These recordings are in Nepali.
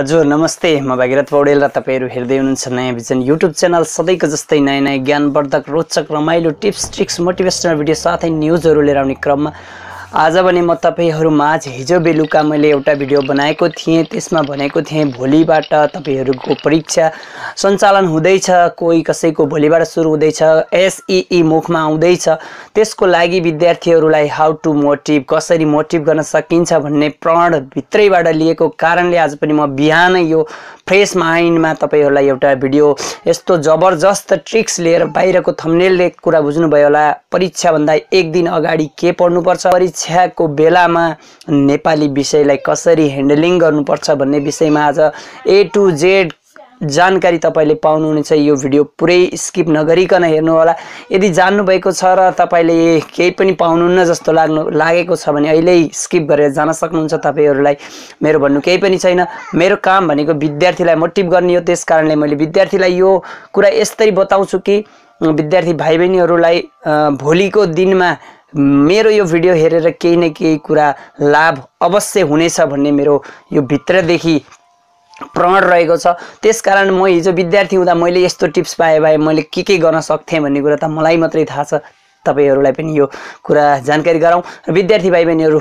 हजुर नमस्ते म भागीरथ पौडेल र तपाईँहरू हेर्दै हुनुहुन्छ नयाँ भिजन युट्युब च्यानल सधैँको जस्तै नयाँ नयाँ ज्ञानवर्धक रोचक रमाइलो टिप्स ट्रिक्स मोटिभेसनल भिडियो साथै न्युजहरू लिएर आउने क्रममा आज पनि म तपाईँहरू माझ हिजो बेलुका मैले एउटा भिडियो बनाएको थिएँ त्यसमा भनेको थिएँ भोलिबाट तपाईँहरूको परीक्षा सञ्चालन हुँदैछ कोही कसैको भोलिबाट सुरु हुँदैछ एसइई मुखमा आउँदैछ त्यसको लागि विद्यार्थीहरूलाई हाउ टु मोटिभ कसरी मोटिभ गर्न सकिन्छ भन्ने प्रण भित्रैबाट लिएको कारणले आज पनि म बिहानै यो फ्रेस माइन्डमा तपाईँहरूलाई एउटा भिडियो यस्तो जबरजस्त ट्रिक्स लिएर बाहिरको थम्नेलले कुरा बुझ्नुभयो होला परीक्षाभन्दा एक दिन अगाडि के पढ्नुपर्छ परीक्षाको बेलामा नेपाली विषयलाई कसरी ह्यान्डलिङ गर्नुपर्छ भन्ने विषयमा आज ए टु जेड जानकारी तपाईँले पाउनुहुनेछ यो भिडियो पुरै स्किप नगरिकन हेर्नुहोला यदि जान्नुभएको छ र तपाईँले केही पनि पाउनुहुन्न जस्तो लाग्नु लागेको छ भने अहिले स्किप गरेर जान सक्नुहुन्छ तपाईँहरूलाई मेरो भन्नु केही पनि छैन मेरो काम भनेको विद्यार्थीलाई मोटिभ गर्ने हो त्यस कारणले मैले विद्यार्थीलाई यो कुरा यस्तरी बताउँछु कि विद्यार्थी भाइ बहिनीहरूलाई भोलिको दिनमा मेरो यो भिडियो हेरेर केही न केही कुरा लाभ अवश्य हुनेछ भन्ने मेरो यो भित्रदेखि प्रण रहेको छ त्यसकारण म हिजो विद्यार्थी हुँदा मैले यस्तो टिप्स पाएँ भए मैले के के गर्न सक्थेँ भन्ने कुरा त मलाई मात्रै थाहा छ तपाईँहरूलाई पनि यो कुरा जानकारी गराउँ र विद्यार्थी भाइ बहिनीहरू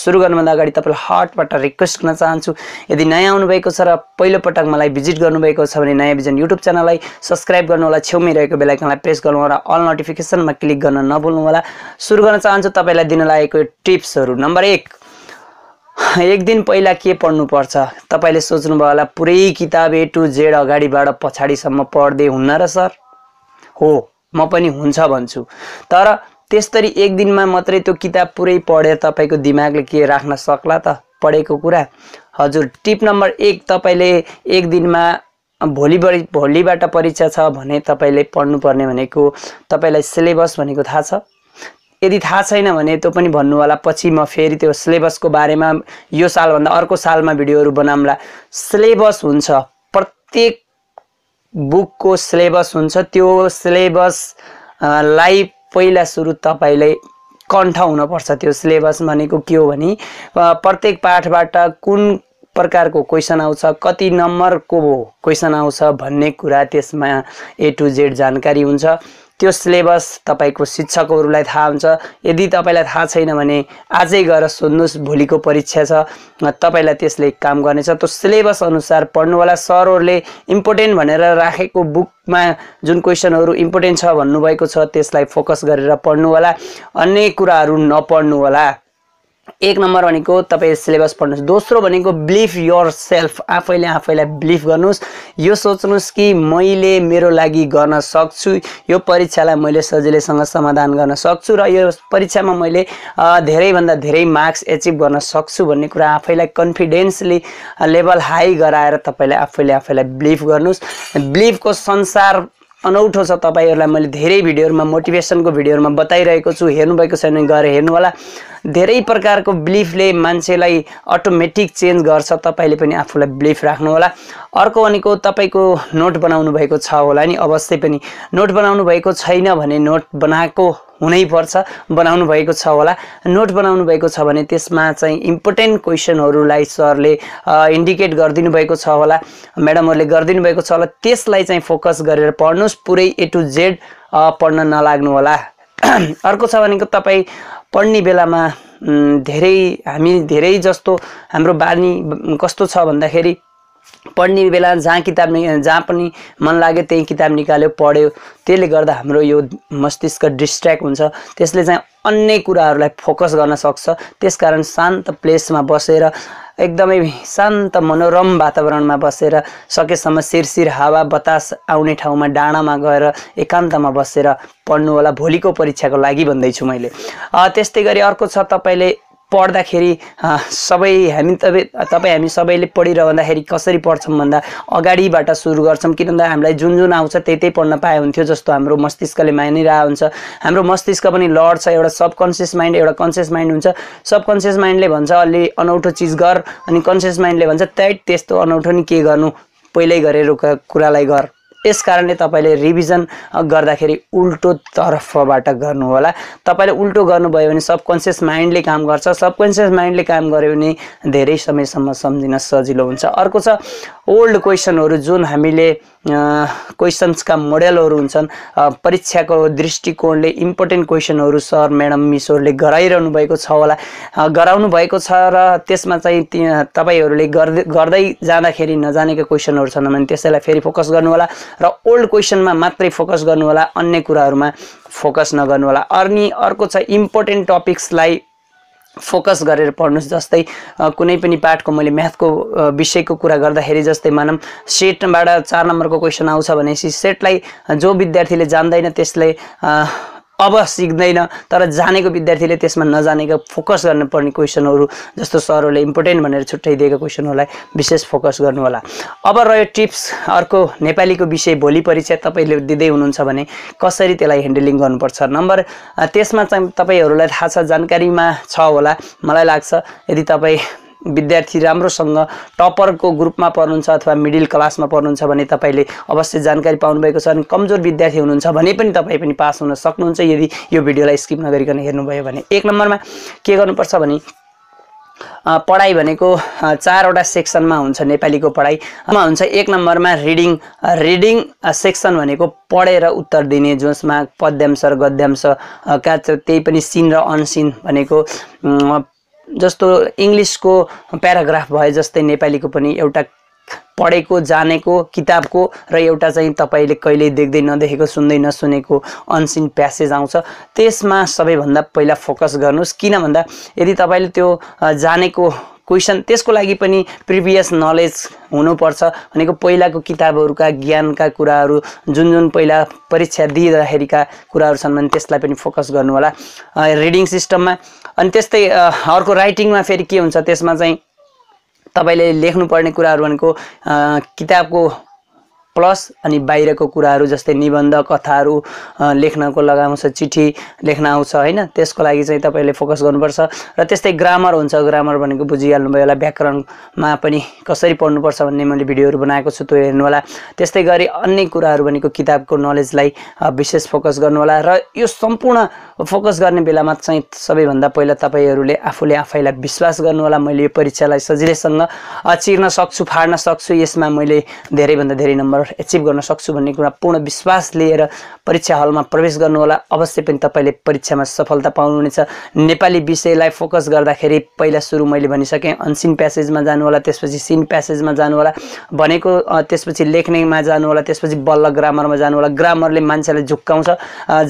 सुरु गर्नुभन्दा अगाडि तपाईँलाई हार्टबाट रिक्वेस्ट गर्न चाहन्छु यदि नयाँ आउनुभएको छ र पहिलोपटक मलाई भिजिट गर्नुभएको छ भने नयाँ भिजन युट्युब च्यानललाई सब्सक्राइब होला छेउमै रहेको बेलायकनलाई प्रेस गर्नु होला अल नोटिफिकेसनमा क्लिक गर्न होला सुरु गर्न चाहन्छु तपाईँलाई दिन लागेको टिप्सहरू नम्बर एक एक दिन पहिला के पढ्नुपर्छ तपाईँले सोच्नुभयो होला पुरै किताब ए टु जेड अगाडिबाट पछाडिसम्म पढ्दै हुन्न र सर हो म पनि हुन्छ भन्छु तर त्यस्तरी एक दिनमा मात्रै त्यो किताब पुरै पढेर तपाईँको दिमागले के राख्न सक्ला त पढेको कुरा हजुर टिप नम्बर एक तपाईँले एक दिनमा भोलि भोलिबाट परीक्षा छ भने तपाईँले पढ्नुपर्ने भनेको तपाईँलाई सिलेबस भनेको थाहा छ यदि थाहा छैन भने त्यो पनि भन्नु होला पछि म फेरि त्यो सिलेबसको बारेमा यो सालभन्दा अर्को सालमा भिडियोहरू बनाउँला सिलेबस हुन्छ प्रत्येक बुकको सिलेबस हुन्छ त्यो सिलेबस लाई पहिला सुरु तपाईँलाई कण्ठ हुनुपर्छ त्यो सिलेबस भनेको के हो भने प्रत्येक पाठबाट कुन प्रकारको क्वेसन आउँछ कति नम्बरको क्वेसन आउँछ भन्ने कुरा त्यसमा ए टु जेड जानकारी हुन्छ त्यो सिलेबस तपाईँको शिक्षकहरूलाई थाहा हुन्छ यदि तपाईँलाई थाहा छैन भने आजै गएर सोध्नुहोस् भोलिको परीक्षा छ तपाईँलाई त्यसले काम गर्नेछ त्यो सिलेबस अनुसार पढ्नुहोला सरहरूले इम्पोर्टेन्ट भनेर राखेको बुकमा जुन क्वेसनहरू इम्पोर्टेन्ट छ भन्नुभएको छ त्यसलाई फोकस गरेर पढ्नुहोला अन्य कुराहरू नपढ्नुहोला एक नम्बर भनेको तपाईँ सिलेबस पढ्नुहोस् दोस्रो भनेको बिलिभ यर सेल्फ आफैले आफैलाई बिलिभ गर्नुहोस् यो सोच्नुहोस् कि मैले मेरो लागि गर्न सक्छु यो परीक्षालाई मैले सजिलैसँग समाधान गर्न सक्छु र यो परीक्षामा मैले धेरैभन्दा धेरै मार्क्स एचिभ गर्न सक्छु भन्ने कुरा आफैलाई कन्फिडेन्सली लेभल हाई गराएर तपाईँले आफैले आफैलाई बिलिभ गर्नुहोस् बिलिभको संसार अनौठो छ तपाईँहरूलाई मैले धेरै भिडियोहरूमा मोटिभेसनको भिडियोहरूमा बताइरहेको छु हेर्नुभएको छैन गएर हेर्नुहोला धेरै प्रकारको बिलिफले मान्छेलाई अटोमेटिक चेन्ज गर्छ तपाईँले पनि आफूलाई बिलिफ राख्नुहोला अर्को भनेको तपाईँको नोट बनाउनु भएको छ होला नि अवश्य पनि नोट बनाउनु भएको छैन भने नोट बनाएको हुनैपर्छ बनाउनु भएको छ होला नोट बनाउनु भएको छ भने त्यसमा चाहिँ इम्पोर्टेन्ट क्वेसनहरूलाई सरले इन्डिकेट गरिदिनु भएको छ होला म्याडमहरूले गरिदिनु भएको छ होला त्यसलाई चाहिँ फोकस गरेर पढ्नुहोस् पुरै ए टु जेड पढ्न नलाग्नु होला अर्को छ भनेको तपाईँ पढ्ने बेलामा धेरै हामी धेरै जस्तो हाम्रो बानी कस्तो छ भन्दाखेरि पढ्ने बेला जहाँ किताब नि जहाँ पनि मन लाग्यो त्यही किताब निकाल्यो पढ्यो त्यसले गर्दा हाम्रो यो मस्तिष्क डिस्ट्र्याक्ट हुन्छ त्यसले चाहिँ अन्य कुराहरूलाई फोकस गर्न सक्छ त्यसकारण शान्त प्लेसमा बसेर एकदमै शान्त मनोरम वातावरणमा बसेर सकेसम्म शिरशिर हावा बतास आउने ठाउँमा डाँडामा गएर एकान्तमा बसेर पढ्नु होला भोलिको परीक्षाको लागि भन्दैछु मैले त्यस्तै गरी अर्को छ तपाईँले पढ्दाखेरि सबै हामी तपाईँ तपाईँ हामी सबैले पढिरहँदाखेरि कसरी पढ्छौँ भन्दा अगाडिबाट सुरु गर्छौँ किनभन्दा हामीलाई जुन जुन आउँछ त्यही त्यही पढ्न पाए हुन्थ्यो जस्तो हाम्रो मस्तिष्कले मानिरहेको हुन्छ हाम्रो मस्तिष्क पनि लड्छ एउटा सबकन्सियस माइन्ड एउटा कन्सियस माइन्ड हुन्छ सबकन्सियस माइन्डले भन्छ अलि अनौठो चिज गर अनि कन्सियस माइन्डले भन्छ त्यही त्यस्तो अनौठो नि के गर्नु पहिल्यै गरेर कुरालाई गर यसकारणले कारणले तपाईँले रिभिजन गर्दाखेरि उल्टो तर्फबाट गर्नुहोला तपाईँले उल्टो गर्नुभयो भने सबकन्सियस माइन्डले काम गर्छ सबकन्सियस माइन्डले काम गर्यो भने धेरै समयसम्म सम्झिन सजिलो हुन्छ अर्को छ ओल्ड क्वेसनहरू जुन हामीले क्वेसन्सका मोडेलहरू हुन्छन् परीक्षाको दृष्टिकोणले इम्पोर्टेन्ट क्वेसनहरू सर म्याडम मिसहरूले गराइरहनु भएको छ होला गराउनु भएको छ र त्यसमा चाहिँ तपाईँहरूले गर्दै गर्दै जाँदाखेरि नजानेका क्वेसनहरू छन् भने त्यसैलाई फेरि फोकस गर्नु होला र ओल्ड क्वेसनमा मात्रै फोकस गर्नु होला अन्य कुराहरूमा फोकस नगर्नुहोला अनि अर्को छ इम्पोर्टेन्ट टपिक्सलाई फोकस गरेर पढ्नुहोस् जस्तै कुनै पनि पाठको मैले म्याथको विषयको कुरा गर्दाखेरि जस्तै मानौँ सेटबाट चार नम्बरको क्वेसन आउँछ भनेपछि सेटलाई जो विद्यार्थीले जान्दैन त्यसले अब सिक्दैन तर जानेको विद्यार्थीले त्यसमा नजानेको फोकस गर्नुपर्ने क्वेसनहरू जस्तो सरहरूले इम्पोर्टेन्ट भनेर छुट्याइदिएको क्वेसनहरूलाई विशेष फोकस गर्नुहोला अब रह्यो टिप्स अर्को नेपालीको विषय भोलि परीक्षा तपाईँले दिँदै हुनुहुन्छ भने कसरी त्यसलाई ह्यान्डलिङ गर्नुपर्छ नम्बर त्यसमा चाहिँ तपाईँहरूलाई थाहा छ जानकारीमा छ होला मलाई लाग्छ यदि तपाईँ विद्यार्थी राम्रोसँग टपरको ग्रुपमा पढ्नुहुन्छ अथवा मिडिल क्लासमा पढ्नुहुन्छ भने तपाईँले अवश्य जानकारी पाउनुभएको छ अनि कमजोर विद्यार्थी हुनुहुन्छ भने पनि तपाईँ पनि पास हुन सक्नुहुन्छ यदि यो भिडियोलाई स्किप नगरिकन हेर्नुभयो भने एक नम्बरमा के गर्नुपर्छ भने पढाइ भनेको चारवटा सेक्सनमा हुन्छ नेपालीको पढाइमा हुन्छ एक नम्बरमा रिडिङ रिडिङ सेक्सन भनेको पढेर उत्तर दिने जसमा पद्यांश र गद्यांश का त्यही पनि सिन र अनसिन भनेको जस्तो इङ्ग्लिसको प्याराग्राफ भए जस्तै नेपालीको पनि एउटा पढेको जानेको किताबको र एउटा चाहिँ तपाईँले कहिल्यै देख्दै नदेखेको सुन्दै नसुनेको अनसिन प्यासेज आउँछ त्यसमा सबैभन्दा पहिला फोकस गर्नुहोस् किन भन्दा यदि तपाईँले त्यो जानेको क्वेसन त्यसको लागि पनि प्रिभियस नलेज हुनुपर्छ भनेको पहिलाको किताबहरूका ज्ञानका कुराहरू जुन जुन पहिला परीक्षा दिँदाखेरिका कुराहरू छन् भने त्यसलाई पनि फोकस गर्नु होला रिडिङ सिस्टममा अनि त्यस्तै अर्को राइटिङमा फेरि के हुन्छ त्यसमा चाहिँ तपाईँले लेख्नुपर्ने कुराहरू भनेको किताबको प्लस अनि बाहिरको कुराहरू जस्तै निबन्ध कथाहरू लेख्नको लगाउँछ चिठी लेख्न आउँछ होइन त्यसको लागि चाहिँ तपाईँले फोकस गर्नुपर्छ र त्यस्तै ग्रामर हुन्छ ग्रामर भनेको बुझिहाल्नुभयो होला व्याकरणमा पनि कसरी पढ्नुपर्छ भन्ने मैले भिडियोहरू बनाएको छु त्यो हेर्नु होला त्यस्तै गरी अन्य कुराहरू भनेको किताबको नलेजलाई विशेष फोकस गर्नु होला र यो सम्पूर्ण फोकस गर्ने बेलामा चाहिँ सबैभन्दा पहिला तपाईँहरूले आफूले आफैलाई विश्वास गर्नु होला मैले यो परीक्षालाई सजिलैसँग चिर्न सक्छु फाड्न सक्छु यसमा मैले धेरैभन्दा धेरै नम्बर एचिभ गर्न सक्छु भन्ने कुरा पूर्ण विश्वास लिएर परीक्षा हलमा प्रवेश गर्नु होला अवश्य पनि तपाईँले परीक्षामा सफलता पाउनुहुनेछ नेपाली विषयलाई फोकस गर्दाखेरि पहिला सुरु मैले भनिसकेँ अनसिन प्यासेजमा होला त्यसपछि सिन प्यासेजमा होला भनेको त्यसपछि लेख्नेमा जानु होला त्यसपछि बल्ल ग्रामरमा जानु होला ग्रामरले मान्छेलाई झुक्काउँछ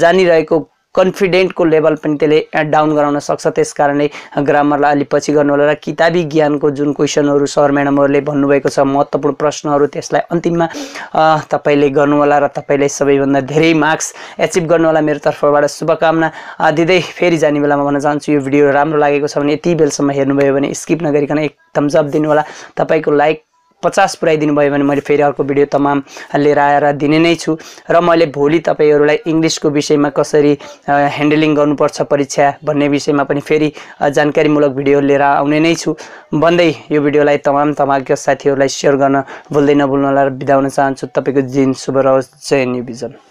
जानिरहेको कन्फिडेन्टको लेभल पनि त्यसले डाउन गराउन सक्छ त्यस कारणले ग्रामरलाई अलिक पछि होला र किताबी ज्ञानको जुन क्वेसनहरू सर म्याडमहरूले भन्नुभएको छ महत्त्वपूर्ण प्रश्नहरू त्यसलाई अन्तिममा तपाईँले होला र तपाईँले सबैभन्दा धेरै मार्क्स एचिभ होला मेरो तर्फबाट शुभकामना दिँदै फेरि जाने बेलामा भन्न चाहन्छु यो भिडियो राम्रो लागेको छ भने यति बेलसम्म हेर्नुभयो भने स्किप नगरिकन एकदम जप होला तपाईँको लाइक पचास पुऱ्याइदिनु भयो भने मैले फेरि अर्को भिडियो तमाम लिएर आएर दिने नै छु र मैले भोलि तपाईँहरूलाई इङ्ग्लिसको विषयमा कसरी ह्यान्डलिङ गर्नुपर्छ परीक्षा भन्ने विषयमा पनि फेरि जानकारीमूलक भिडियो लिएर आउने नै छु भन्दै यो भिडियोलाई तमाम तमाग्य साथीहरूलाई सेयर गर्न भुल्दै नभुल्नलाई होला बिदा हुन चाहन्छु तपाईँको दिन शुभ रहोस् जय न्यु भिजन